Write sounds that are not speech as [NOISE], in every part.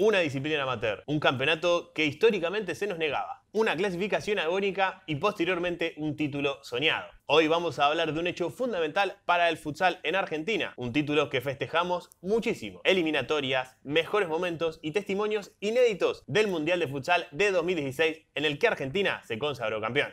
una disciplina amateur, un campeonato que históricamente se nos negaba, una clasificación agónica y posteriormente un título soñado. Hoy vamos a hablar de un hecho fundamental para el futsal en Argentina, un título que festejamos muchísimo. Eliminatorias, mejores momentos y testimonios inéditos del Mundial de Futsal de 2016 en el que Argentina se consagró campeón.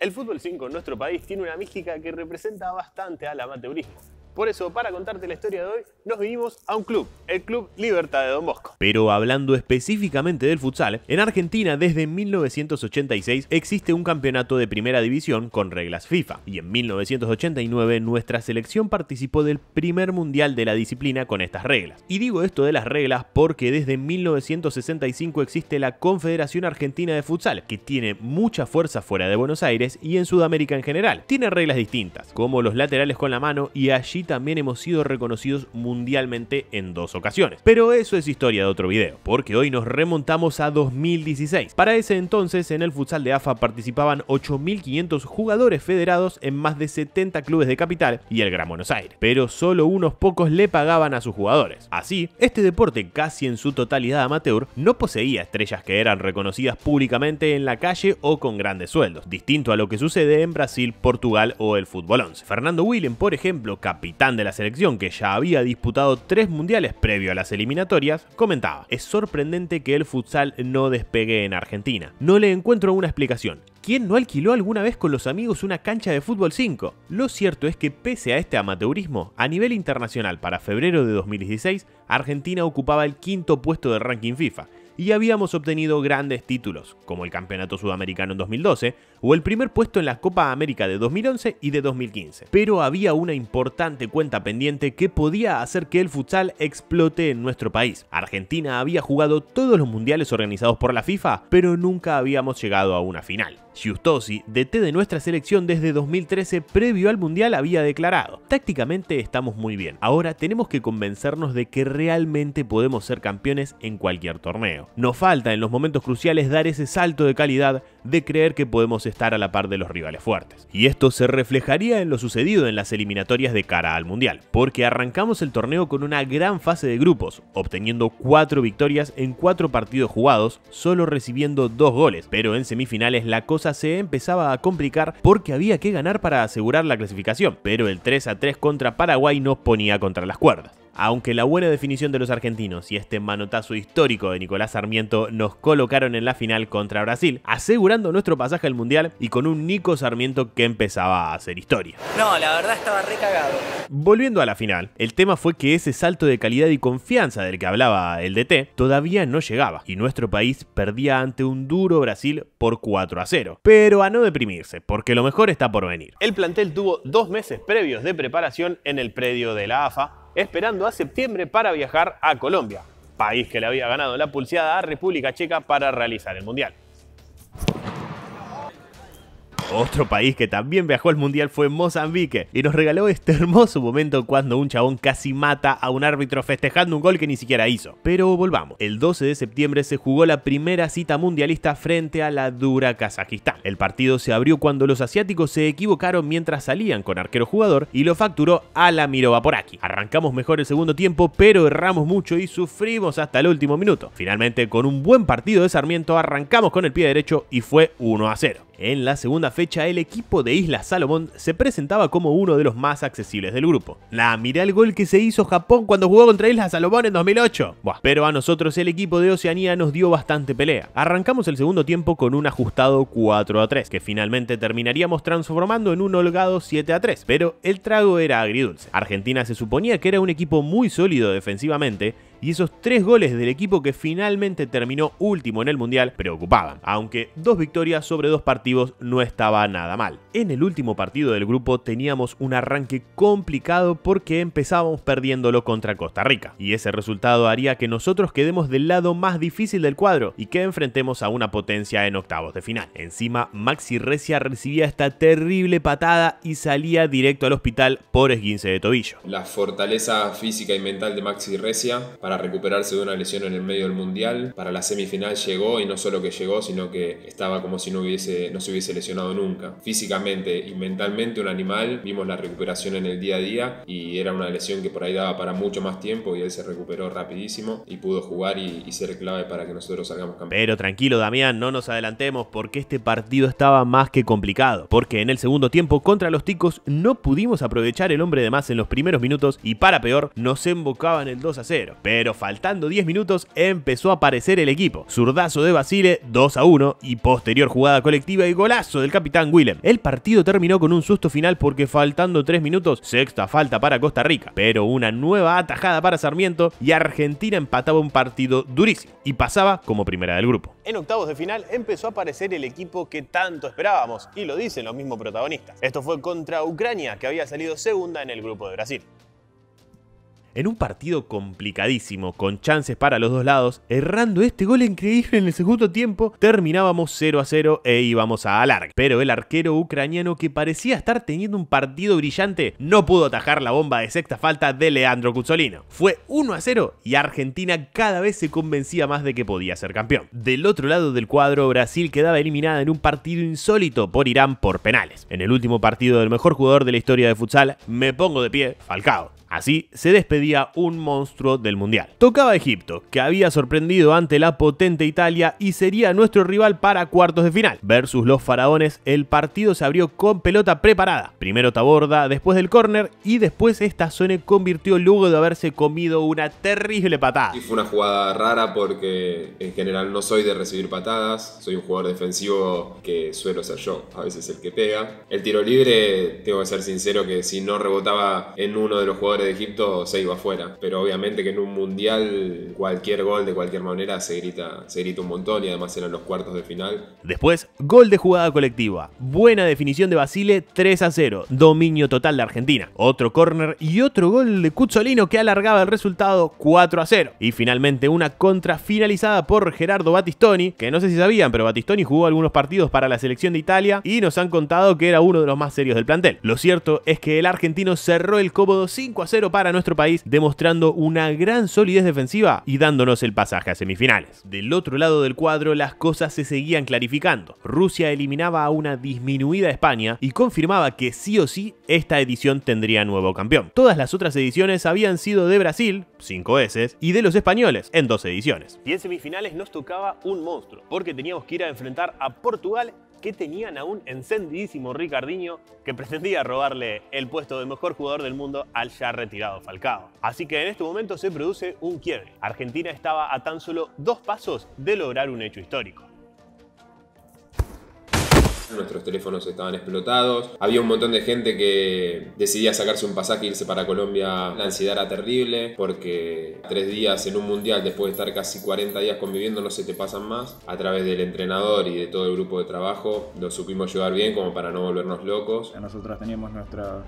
El fútbol 5 en nuestro país tiene una mística que representa bastante al amateurismo. Por eso, para contarte la historia de hoy, nos vinimos a un club, el Club Libertad de Don Bosco. Pero hablando específicamente del futsal, en Argentina desde 1986 existe un campeonato de primera división con reglas FIFA, y en 1989 nuestra selección participó del primer mundial de la disciplina con estas reglas. Y digo esto de las reglas porque desde 1965 existe la Confederación Argentina de Futsal, que tiene mucha fuerza fuera de Buenos Aires y en Sudamérica en general. Tiene reglas distintas, como los laterales con la mano y allí también hemos sido reconocidos mundialmente en dos ocasiones. Pero eso es historia de otro video, porque hoy nos remontamos a 2016. Para ese entonces, en el futsal de AFA participaban 8.500 jugadores federados en más de 70 clubes de capital y el Gran Buenos Aires, pero solo unos pocos le pagaban a sus jugadores. Así, este deporte casi en su totalidad amateur no poseía estrellas que eran reconocidas públicamente en la calle o con grandes sueldos, distinto a lo que sucede en Brasil, Portugal o el fútbol 11. Fernando Willem, por ejemplo, capitán capitán de la selección que ya había disputado tres mundiales previo a las eliminatorias, comentaba, es sorprendente que el futsal no despegue en Argentina. No le encuentro una explicación. ¿Quién no alquiló alguna vez con los amigos una cancha de fútbol 5? Lo cierto es que pese a este amateurismo, a nivel internacional para febrero de 2016, Argentina ocupaba el quinto puesto de ranking FIFA y habíamos obtenido grandes títulos, como el Campeonato Sudamericano en 2012, o el primer puesto en la Copa América de 2011 y de 2015. Pero había una importante cuenta pendiente que podía hacer que el futsal explote en nuestro país. Argentina había jugado todos los mundiales organizados por la FIFA, pero nunca habíamos llegado a una final. Giustosi, DT de nuestra selección desde 2013 previo al Mundial, había declarado, tácticamente estamos muy bien, ahora tenemos que convencernos de que realmente podemos ser campeones en cualquier torneo. Nos falta en los momentos cruciales dar ese salto de calidad de creer que podemos estar a la par de los rivales fuertes. Y esto se reflejaría en lo sucedido en las eliminatorias de cara al Mundial, porque arrancamos el torneo con una gran fase de grupos, obteniendo 4 victorias en 4 partidos jugados, solo recibiendo 2 goles, pero en semifinales la cosa se empezaba a complicar porque había que ganar para asegurar la clasificación, pero el 3 a 3 contra Paraguay nos ponía contra las cuerdas. Aunque la buena definición de los argentinos y este manotazo histórico de Nicolás Sarmiento nos colocaron en la final contra Brasil, asegurando nuestro pasaje al Mundial y con un Nico Sarmiento que empezaba a hacer historia. No, la verdad estaba recagado. Volviendo a la final, el tema fue que ese salto de calidad y confianza del que hablaba el DT todavía no llegaba y nuestro país perdía ante un duro Brasil por 4 a 0. Pero a no deprimirse, porque lo mejor está por venir. El plantel tuvo dos meses previos de preparación en el predio de la AFA esperando a septiembre para viajar a Colombia, país que le había ganado la pulseada a República Checa para realizar el Mundial. Otro país que también viajó al mundial fue Mozambique y nos regaló este hermoso momento cuando un chabón casi mata a un árbitro festejando un gol que ni siquiera hizo. Pero volvamos, el 12 de septiembre se jugó la primera cita mundialista frente a la dura Kazajistán. El partido se abrió cuando los asiáticos se equivocaron mientras salían con arquero jugador y lo facturó a por aquí. Arrancamos mejor el segundo tiempo pero erramos mucho y sufrimos hasta el último minuto. Finalmente con un buen partido de Sarmiento arrancamos con el pie derecho y fue 1 a 0. En la segunda fecha el equipo de Islas Salomón se presentaba como uno de los más accesibles del grupo. La mirá el gol que se hizo Japón cuando jugó contra Islas Salomón en 2008. Pero a nosotros el equipo de Oceanía nos dio bastante pelea. Arrancamos el segundo tiempo con un ajustado 4 a 3, que finalmente terminaríamos transformando en un holgado 7 a 3, pero el trago era agridulce. Argentina se suponía que era un equipo muy sólido defensivamente, y esos tres goles del equipo que finalmente terminó último en el Mundial preocupaban, aunque dos victorias sobre dos partidos no estaba nada mal. En el último partido del grupo teníamos un arranque complicado porque empezábamos perdiéndolo contra Costa Rica, y ese resultado haría que nosotros quedemos del lado más difícil del cuadro y que enfrentemos a una potencia en octavos de final. Encima, Maxi Recia recibía esta terrible patada y salía directo al hospital por esguince de tobillo. La fortaleza física y mental de Maxi Recia recuperarse de una lesión en el medio del mundial. Para la semifinal llegó y no solo que llegó, sino que estaba como si no, hubiese, no se hubiese lesionado nunca. Físicamente y mentalmente un animal, vimos la recuperación en el día a día y era una lesión que por ahí daba para mucho más tiempo y él se recuperó rapidísimo y pudo jugar y, ser clave para que nosotros salgamos campeones. Pero tranquilo Damián, no nos adelantemos porque este partido estaba más que complicado, porque en el segundo tiempo contra los Ticos no pudimos aprovechar el hombre de más en los primeros minutos y para peor nos embocaban el 2 a 0. Pero pero faltando 10 minutos empezó a aparecer el equipo. Zurdazo de Basile, 2 a 1 y posterior jugada colectiva y golazo del capitán Willem. El partido terminó con un susto final porque faltando 3 minutos, sexta falta para Costa Rica, pero una nueva atajada para Sarmiento y Argentina empataba un partido durísimo y pasaba como primera del grupo. En octavos de final empezó a aparecer el equipo que tanto esperábamos y lo dicen los mismos protagonistas. Esto fue contra Ucrania que había salido segunda en el grupo de Brasil en un partido complicadísimo, con chances para los dos lados, errando este gol increíble en el segundo tiempo, terminábamos 0 a 0 e íbamos a alargue. Pero el arquero ucraniano que parecía estar teniendo un partido brillante no pudo atajar la bomba de sexta falta de Leandro Cuzzolino. Fue 1 a 0 y Argentina cada vez se convencía más de que podía ser campeón. Del otro lado del cuadro, Brasil quedaba eliminada en un partido insólito por Irán por penales. En el último partido del mejor jugador de la historia de futsal, me pongo de pie, Falcao. Así se despedía un monstruo del Mundial. Tocaba Egipto, que había sorprendido ante la potente Italia y sería nuestro rival para cuartos de final. Versus los faraones, el partido se abrió con pelota preparada. Primero Taborda, después del córner y después esta zona convirtió luego de haberse comido una terrible patada. Y fue una jugada rara porque en general no soy de recibir patadas, soy un jugador defensivo que suelo ser yo, a veces el que pega. El tiro libre, tengo que ser sincero que si no rebotaba en uno de los jugadores de Egipto se iba afuera. Pero obviamente que en un mundial cualquier gol de cualquier manera se grita, se grita un montón y además eran los cuartos de final. Después, gol de jugada colectiva. Buena definición de Basile, 3 a 0. Dominio total de Argentina. Otro córner y otro gol de Cuzzolino que alargaba el resultado 4 a 0. Y finalmente una contra finalizada por Gerardo Batistoni que no sé si sabían, pero Batistoni jugó algunos partidos para la selección de Italia y nos han contado que era uno de los más serios del plantel. Lo cierto es que el argentino cerró el cómodo 5 a para nuestro país, demostrando una gran solidez defensiva y dándonos el pasaje a semifinales. Del otro lado del cuadro, las cosas se seguían clarificando. Rusia eliminaba a una disminuida España y confirmaba que sí o sí esta edición tendría nuevo campeón. Todas las otras ediciones habían sido de Brasil, 5 veces y de los españoles, en dos ediciones. Y en semifinales nos tocaba un monstruo, porque teníamos que ir a enfrentar a Portugal que tenían a un encendidísimo Ricardinho que pretendía robarle el puesto de mejor jugador del mundo al ya retirado Falcao. Así que en este momento se produce un quiebre. Argentina estaba a tan solo dos pasos de lograr un hecho histórico nuestros teléfonos estaban explotados, había un montón de gente que decidía sacarse un pasaje e irse para Colombia, la ansiedad era terrible, porque tres días en un mundial, después de estar casi 40 días conviviendo, no se te pasan más. A través del entrenador y de todo el grupo de trabajo, lo supimos llevar bien como para no volvernos locos. Nosotros teníamos nuestra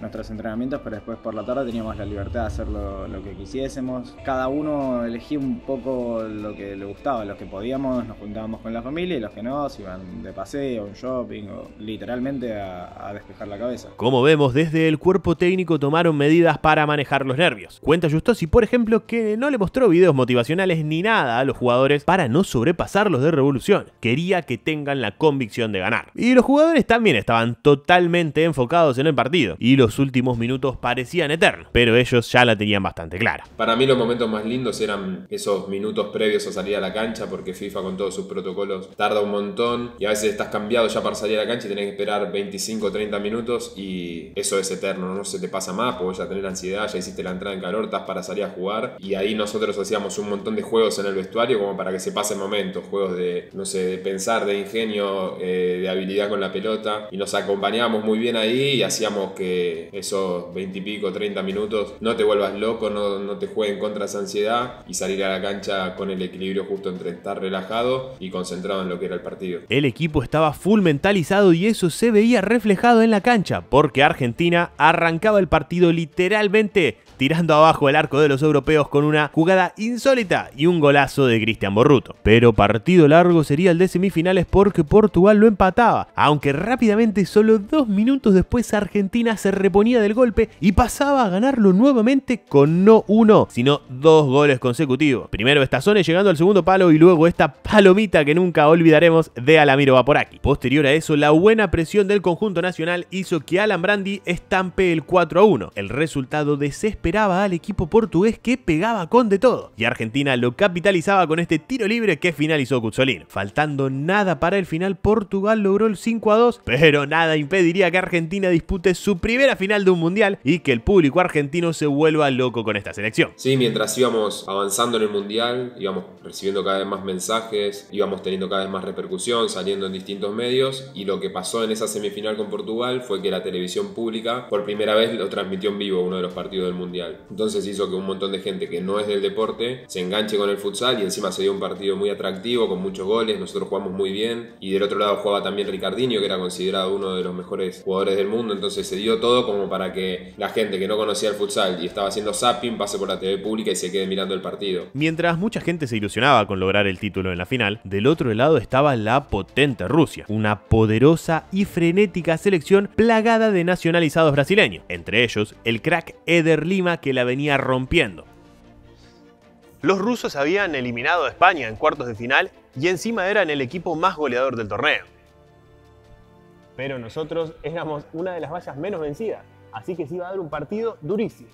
nuestros entrenamientos, pero después por la tarde teníamos la libertad de hacer lo, que quisiésemos. Cada uno elegía un poco lo que le gustaba. Los que podíamos nos juntábamos con la familia y los que no se iban de paseo, un shopping o literalmente a, despejar la cabeza. Como vemos, desde el cuerpo técnico tomaron medidas para manejar los nervios. Cuenta Justosi, por ejemplo, que no le mostró videos motivacionales ni nada a los jugadores para no sobrepasarlos de revolución. Quería que tengan la convicción de ganar. Y los jugadores también estaban totalmente enfocados en el partido. Y los los últimos minutos parecían eternos, pero ellos ya la tenían bastante clara. Para mí los momentos más lindos eran esos minutos previos a salir a la cancha, porque FIFA con todos sus protocolos tarda un montón y a veces estás cambiado ya para salir a la cancha y tenés que esperar 25 o 30 minutos y eso es eterno, no se te pasa más, porque ya tenés ansiedad, ya hiciste la entrada en calor, estás para salir a jugar y ahí nosotros hacíamos un montón de juegos en el vestuario como para que se pase momentos, juegos de, no sé, de pensar, de ingenio, eh, de habilidad con la pelota y nos acompañábamos muy bien ahí y hacíamos que esos 20 y pico, 30 minutos no te vuelvas loco, no, te jueguen contra esa ansiedad y salir a la cancha con el equilibrio justo entre estar relajado y concentrado en lo que era el partido. El equipo estaba full mentalizado y eso se veía reflejado en la cancha porque Argentina arrancaba el partido literalmente tirando abajo el arco de los europeos con una jugada insólita y un golazo de Cristian Borruto. Pero partido largo sería el de semifinales porque Portugal lo empataba, aunque rápidamente solo dos minutos después Argentina se ponía del golpe y pasaba a ganarlo nuevamente con no uno, sino dos goles consecutivos. Primero esta zona llegando al segundo palo y luego esta palomita que nunca olvidaremos de Alamiro Vaporaki. Posterior a eso, la buena presión del conjunto nacional hizo que Alan Brandi estampe el 4 a 1. El resultado desesperaba al equipo portugués que pegaba con de todo y Argentina lo capitalizaba con este tiro libre que finalizó Cuzzolino. Faltando nada para el final, Portugal logró el 5 a 2, pero nada impediría que Argentina dispute su primera final de un mundial y que el público argentino se vuelva loco con esta selección. Sí, mientras íbamos avanzando en el mundial, íbamos recibiendo cada vez más mensajes, íbamos teniendo cada vez más repercusión, saliendo en distintos medios y lo que pasó en esa semifinal con Portugal fue que la televisión pública por primera vez lo transmitió en vivo uno de los partidos del mundial. Entonces hizo que un montón de gente que no es del deporte se enganche con el futsal y encima se dio un partido muy atractivo con muchos goles, nosotros jugamos muy bien y del otro lado jugaba también Ricardinho que era considerado uno de los mejores jugadores del mundo, entonces se dio todo como para que la gente que no conocía el futsal y estaba haciendo zapping pase por la TV pública y se quede mirando el partido. Mientras mucha gente se ilusionaba con lograr el título en la final, del otro lado estaba la potente Rusia, una poderosa y frenética selección plagada de nacionalizados brasileños, entre ellos el crack Eder Lima que la venía rompiendo. Los rusos habían eliminado a España en cuartos de final y encima eran el equipo más goleador del torneo. Pero nosotros éramos una de las vallas menos vencidas, así que sí iba a dar un partido durísimo.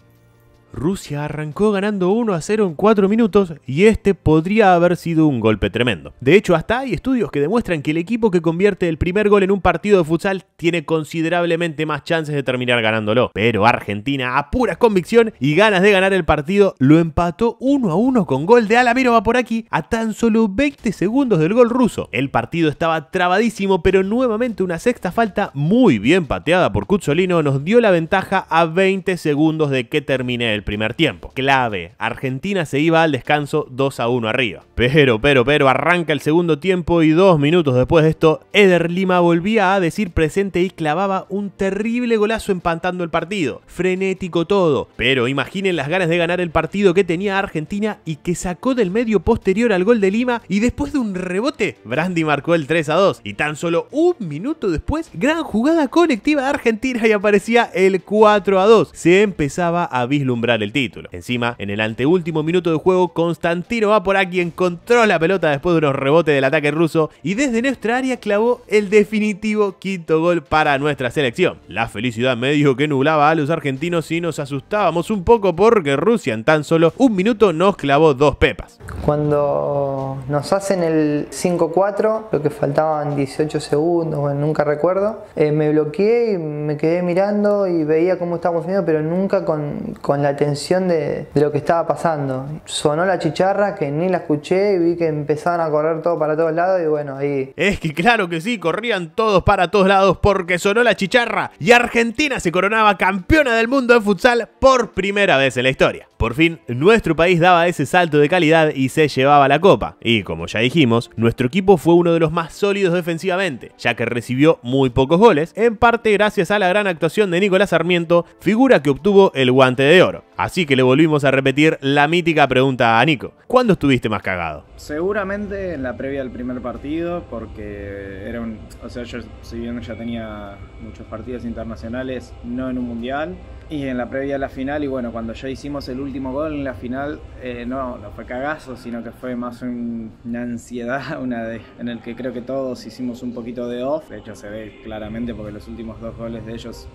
Rusia arrancó ganando 1 a 0 en 4 minutos y este podría haber sido un golpe tremendo. De hecho, hasta hay estudios que demuestran que el equipo que convierte el primer gol en un partido de futsal tiene considerablemente más chances de terminar ganándolo. Pero Argentina, a pura convicción y ganas de ganar el partido, lo empató 1 a 1 con gol de por aquí a tan solo 20 segundos del gol ruso. El partido estaba trabadísimo, pero nuevamente una sexta falta muy bien pateada por Cuzzolino nos dio la ventaja a 20 segundos de que termine el primer tiempo. Clave, Argentina se iba al descanso 2 a 1 arriba. Pero, pero, pero, arranca el segundo tiempo y dos minutos después de esto, Eder Lima volvía a decir presente y clavaba un terrible golazo empantando el partido. Frenético todo. Pero imaginen las ganas de ganar el partido que tenía Argentina y que sacó del medio posterior al gol de Lima y después de un rebote, Brandi marcó el 3 a 2 y tan solo un minuto después, gran jugada colectiva de Argentina y aparecía el 4 a 2. Se empezaba a vislumbrar el título. Encima, en el anteúltimo minuto de juego, Constantino va por aquí, encontró la pelota después de unos rebotes del ataque ruso y desde nuestra área clavó el definitivo quinto gol para nuestra selección. La felicidad me dijo que nublaba a los argentinos y nos asustábamos un poco porque Rusia en tan solo un minuto nos clavó dos pepas. Cuando nos hacen el 5-4, lo que faltaban 18 segundos, nunca recuerdo, eh, me bloqueé y me quedé mirando y veía cómo estábamos viendo, pero nunca con la de, lo que estaba pasando. Sonó la chicharra que ni la escuché y vi que empezaban a correr todo para todos lados y bueno, ahí... Es que claro que sí, corrían todos para todos lados porque sonó la chicharra y Argentina se coronaba campeona del mundo de futsal por primera vez en la historia. Por fin, nuestro país daba ese salto de calidad y se llevaba la copa. Y como ya dijimos, nuestro equipo fue uno de los más sólidos defensivamente, ya que recibió muy pocos goles, en parte gracias a la gran actuación de Nicolás Sarmiento, figura que obtuvo el guante de oro. Así que le volvimos a repetir la mítica pregunta a Nico. ¿Cuándo estuviste más cagado? Seguramente en la previa del primer partido, porque era un... O sea, yo si bien ya tenía muchos partidos internacionales, no en un mundial. Y en la previa a la final, y bueno, cuando ya hicimos el último gol en la final, eh, no, no fue cagazo, sino que fue más una ansiedad, [LAUGHS] una en el que creo que todos hicimos un poquito de off. De hecho, se ve claramente porque los últimos dos goles de ellos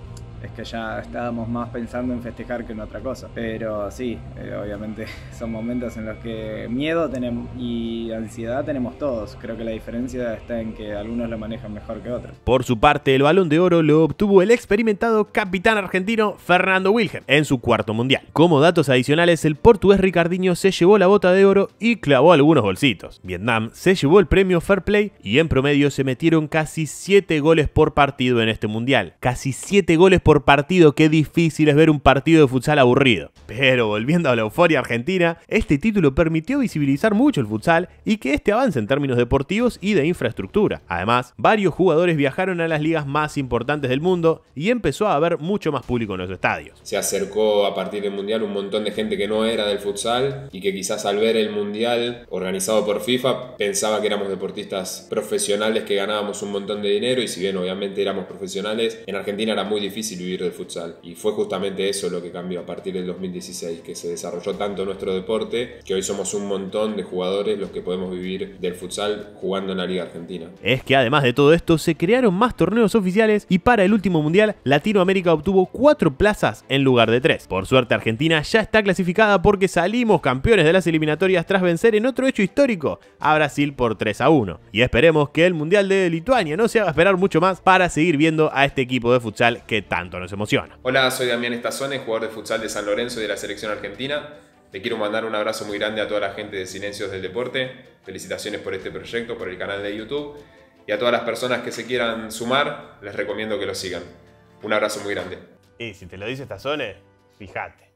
es que ya estábamos más pensando en festejar que en otra cosa. Pero sí, eh, obviamente [LAUGHS] son momentos en los que miedo tenemos y ansiedad tenemos todos. Creo que la diferencia está en que algunos lo manejan mejor que otros. Por su parte, el balón de oro lo obtuvo el experimentado capitán argentino Fernando Wilhelm en su cuarto mundial. Como datos adicionales, el portugués Ricardinho se llevó la bota de oro y clavó algunos bolsitos. Vietnam se llevó el premio Fair Play y en promedio se metieron casi 7 goles por partido en este mundial. Casi 7 goles por por partido, qué difícil es ver un partido de futsal aburrido. Pero volviendo a la euforia argentina, este título permitió visibilizar mucho el futsal y que este avance en términos deportivos y de infraestructura. Además, varios jugadores viajaron a las ligas más importantes del mundo y empezó a haber mucho más público en los estadios. Se acercó a partir del Mundial un montón de gente que no era del futsal y que quizás al ver el Mundial organizado por FIFA pensaba que éramos deportistas profesionales que ganábamos un montón de dinero y si bien obviamente éramos profesionales, en Argentina era muy difícil vivir del futsal. Y fue justamente eso lo que cambió a partir del 2016, que se desarrolló tanto nuestro deporte que hoy somos un montón de jugadores los que podemos vivir del futsal jugando en la Liga Argentina. Es que además de todo esto, se crearon más torneos oficiales y para el último mundial, Latinoamérica obtuvo cuatro plazas en lugar de tres. Por suerte, Argentina ya está clasificada porque salimos campeones de las eliminatorias tras vencer en otro hecho histórico a Brasil por 3 a 1. Y esperemos que el mundial de Lituania no se haga esperar mucho más para seguir viendo a este equipo de futsal que tanto nos emociona. Hola, soy Damián Estazones, jugador de futsal de San Lorenzo y de la selección argentina. Te quiero mandar un abrazo muy grande a toda la gente de Silencios del Deporte. Felicitaciones por este proyecto, por el canal de YouTube. Y a todas las personas que se quieran sumar, les recomiendo que lo sigan. Un abrazo muy grande. Y si te lo dice Estazones, fíjate.